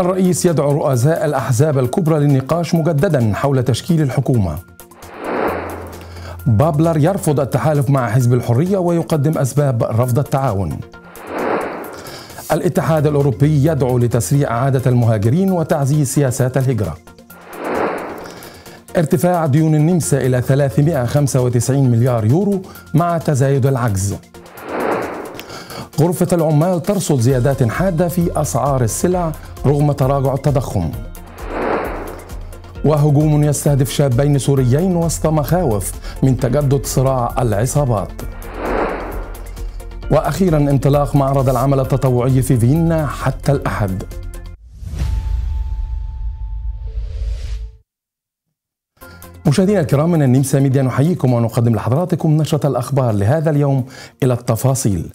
الرئيس يدعو رؤساء الأحزاب الكبرى للنقاش مجددا حول تشكيل الحكومة بابلر يرفض التحالف مع حزب الحرية ويقدم أسباب رفض التعاون الاتحاد الأوروبي يدعو لتسريع عادة المهاجرين وتعزيز سياسات الهجرة ارتفاع ديون النمسا إلى 395 مليار يورو مع تزايد العجز غرفة العمال ترصد زيادات حادة في أسعار السلع رغم تراجع التضخم وهجوم يستهدف شابين سوريين وسط مخاوف من تجدد صراع العصابات وأخيرا انطلاق معرض العمل التطوعي في فيينا حتى الأحد مشاهدينا الكرام من النمسا ميديا نحييكم ونقدم لحضراتكم نشرة الأخبار لهذا اليوم إلى التفاصيل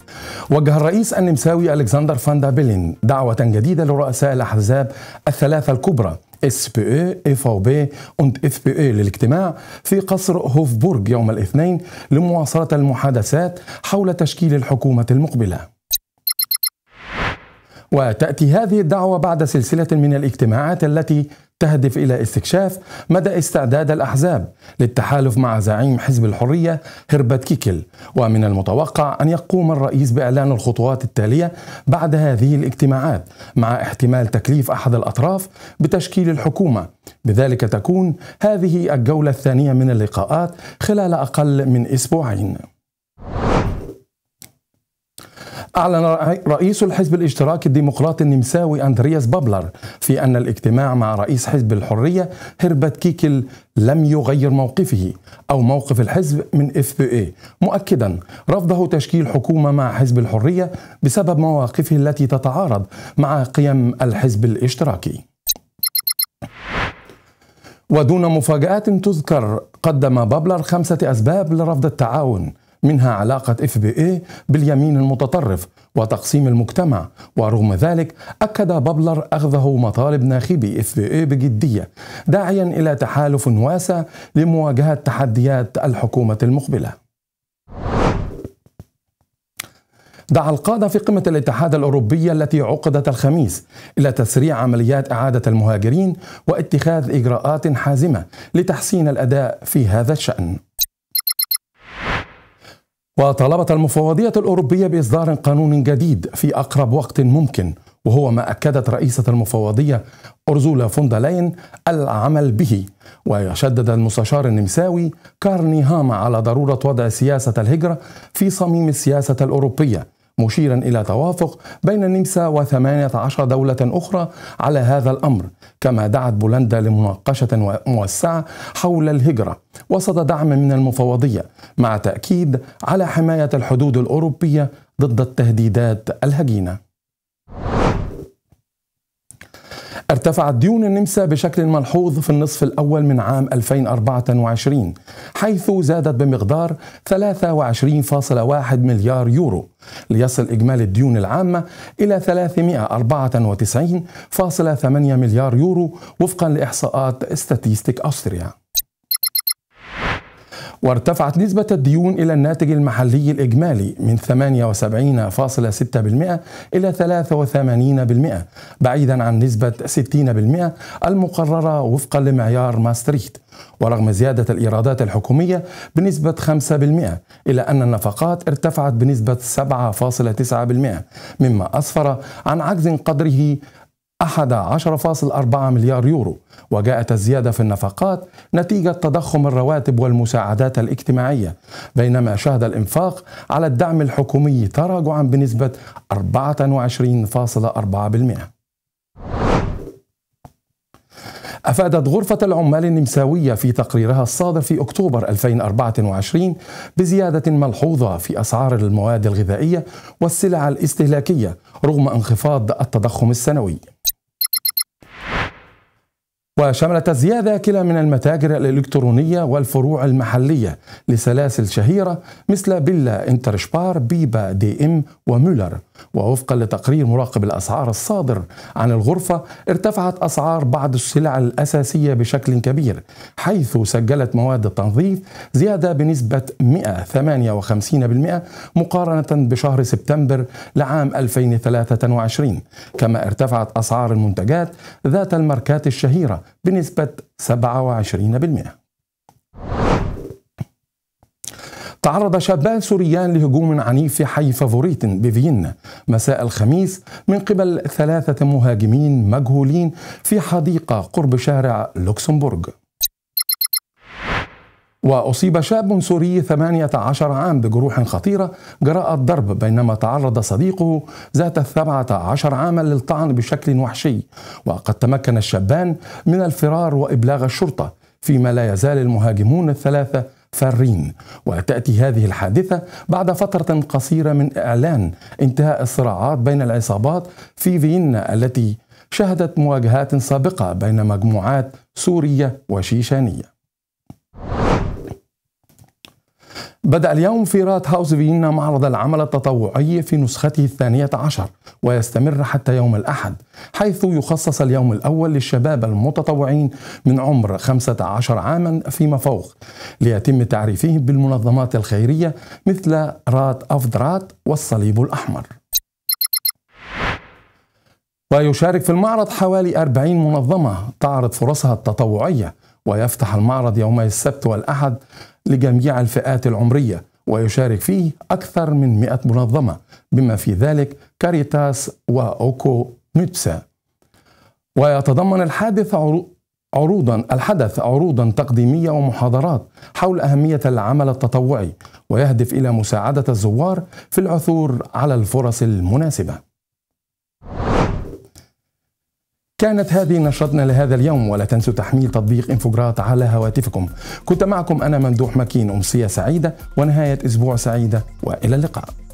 وجه الرئيس النمساوي ألكسندر فاندا بيلين دعوة جديدة لرؤساء الأحزاب الثلاثة الكبرى SPÖ, اف und FPÖ للاجتماع في قصر هوفبورغ يوم الاثنين لمواصلة المحادثات حول تشكيل الحكومة المقبلة وتأتي هذه الدعوة بعد سلسلة من الاجتماعات التي تهدف الى استكشاف مدى استعداد الاحزاب للتحالف مع زعيم حزب الحريه هربت كيكل ومن المتوقع ان يقوم الرئيس باعلان الخطوات التاليه بعد هذه الاجتماعات مع احتمال تكليف احد الاطراف بتشكيل الحكومه بذلك تكون هذه الجوله الثانيه من اللقاءات خلال اقل من اسبوعين أعلن رئيس الحزب الاشتراكي الديمقراطي النمساوي أندرياس بابلر في أن الاجتماع مع رئيس حزب الحرية هربت كيكل لم يغير موقفه أو موقف الحزب من اف بي اي مؤكدا رفضه تشكيل حكومة مع حزب الحرية بسبب مواقفه التي تتعارض مع قيم الحزب الاشتراكي ودون مفاجآت تذكر قدم بابلر خمسة أسباب لرفض التعاون منها علاقة اف بي اي باليمين المتطرف وتقسيم المجتمع ورغم ذلك أكد بابلر أخذه مطالب ناخبي اف بي اي بجدية داعيا إلى تحالف واسع لمواجهة تحديات الحكومة المقبلة دعا القادة في قمة الاتحاد الأوروبي التي عقدت الخميس إلى تسريع عمليات إعادة المهاجرين واتخاذ إجراءات حازمة لتحسين الأداء في هذا الشأن. وطلبت المفوضية الأوروبية بإصدار قانون جديد في أقرب وقت ممكن وهو ما أكدت رئيسة المفوضية أرزولا فوندلاين العمل به ويشدد المستشار النمساوي كارني هاما على ضرورة وضع سياسة الهجرة في صميم السياسة الأوروبية مشيرا إلى توافق بين النمسا و18 دولة أخرى على هذا الأمر كما دعت بولندا لمناقشة موسعة حول الهجرة وسط دعم من المفوضية مع تأكيد على حماية الحدود الأوروبية ضد التهديدات الهجينة ارتفعت ديون النمسا بشكل ملحوظ في النصف الأول من عام 2024 حيث زادت بمقدار 23.1 مليار يورو ليصل إجمالي الديون العامة إلى 394.8 مليار يورو وفقا لإحصاءات ستاتيستيك أستريا وارتفعت نسبة الديون إلى الناتج المحلي الإجمالي من 78.6% إلى 83% بعيدا عن نسبة 60% المقررة وفقا لمعيار ماستريت ورغم زيادة الإيرادات الحكومية بنسبة 5% إلا أن النفقات ارتفعت بنسبة 7.9% مما أسفر عن عجز قدره 11.4 مليار يورو وجاءت الزيادة في النفقات نتيجة تضخم الرواتب والمساعدات الاجتماعية بينما شهد الإنفاق على الدعم الحكومي تراجعا بنسبة 24.4% أفادت غرفة العمال النمساوية في تقريرها الصادر في أكتوبر 2024 بزيادة ملحوظة في أسعار المواد الغذائية والسلع الاستهلاكية رغم انخفاض التضخم السنوي وشملت الزيادة كلا من المتاجر الإلكترونية والفروع المحلية لسلاسل شهيرة مثل بيلا انترشبار بيبا دي ام ومولر ووفقا لتقرير مراقب الأسعار الصادر عن الغرفة ارتفعت أسعار بعض السلع الأساسية بشكل كبير حيث سجلت مواد التنظيف زيادة بنسبة 158% مقارنة بشهر سبتمبر لعام 2023 كما ارتفعت أسعار المنتجات ذات الماركات الشهيرة بنسبة 27% تعرض شابان سوريان لهجوم عنيف في حي فافوريت بفيينا مساء الخميس من قبل ثلاثة مهاجمين مجهولين في حديقة قرب شارع لوكسمبورغ وأصيب شاب سوري 18 عام بجروح خطيرة جراء الضرب بينما تعرض صديقه ذات السبعة عشر عاما للطعن بشكل وحشي وقد تمكن الشابان من الفرار وإبلاغ الشرطة فيما لا يزال المهاجمون الثلاثة فارين وتأتي هذه الحادثة بعد فترة قصيرة من إعلان انتهاء الصراعات بين العصابات في فيينا التي شهدت مواجهات سابقة بين مجموعات سورية وشيشانية بدأ اليوم في رات هاوس فيينا معرض العمل التطوعي في نسخته الثانية عشر ويستمر حتى يوم الأحد حيث يخصص اليوم الأول للشباب المتطوعين من عمر 15 عاما فيما فوق ليتم تعريفهم بالمنظمات الخيرية مثل رات أفدرات والصليب الأحمر ويشارك في المعرض حوالي 40 منظمة تعرض فرصها التطوعية ويفتح المعرض يومي السبت والأحد لجميع الفئات العمرية ويشارك فيه أكثر من 100 منظمة بما في ذلك كاريتاس وأوكو نوتسا ويتضمن الحادث عروضا الحدث عروضا تقديمية ومحاضرات حول أهمية العمل التطوعي ويهدف إلى مساعدة الزوار في العثور على الفرص المناسبة كانت هذه نشرتنا لهذا اليوم ولا تنسوا تحميل تطبيق انفوجرات على هواتفكم كنت معكم أنا ممدوح مكين أمسية سعيدة ونهاية أسبوع سعيدة وإلى اللقاء